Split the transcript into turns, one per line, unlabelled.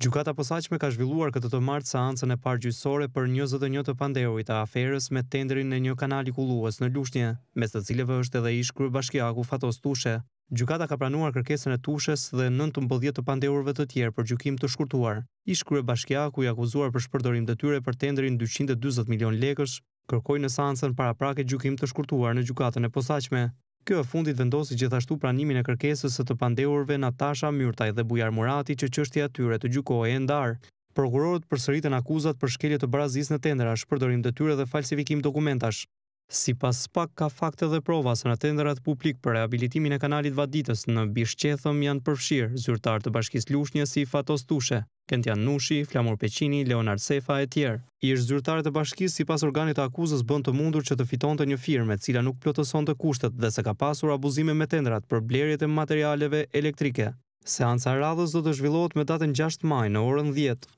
Gjukata posaqme ka zhvilluar këtë të martë seancën e parë gjysore për 21 të pandeurit a aferës me tenderin në një kanali kuluës në lushnje, mes të cileve është edhe ish kërë bashkjaku Fatos Tushe. Gjukata ka pranuar kërkesën e Tushes dhe 19 të pandeurve të tjerë për gjukim të shkurtuar. Ish kërë bashkjaku i akuzuar për shpërdorim të tyre për tenderin 220 milion lekësh, kërkoj në seancën para prake gjukim të shkurtuar në gjukatën e posaqme. Kjo e fundit vendosi gjithashtu pranimin e kërkesës së të pandehurve Natasha Myrtaj dhe Bujar Murati që e tyre të gjykohej e ndarë. Prokurorët përsëritën akuzat për shkelje të brazis në tenderash, përdorim të tyre dhe falsifikim dokumentash. Si pas pak ka fakte dhe prova se në tenderat publik për rehabilitimin e kanalit Vaditës në Bishqethëm janë përfshirë zyrtarë të bashkisë Lushnjës si Fatos Tushe, Kentian Nushi, Flamur Peqini, Leonard Sefa e tjerë. Ishtë zyrtarë të bashkisë si pas organit të akuzës bënd të mundur që të fiton të një firme cila nuk plotëson të kushtet dhe se ka pasur abuzime me tenderat për blerjet e materialeve elektrike. Seanca radhës do të zhvillot me datën 6 maj në orën 10.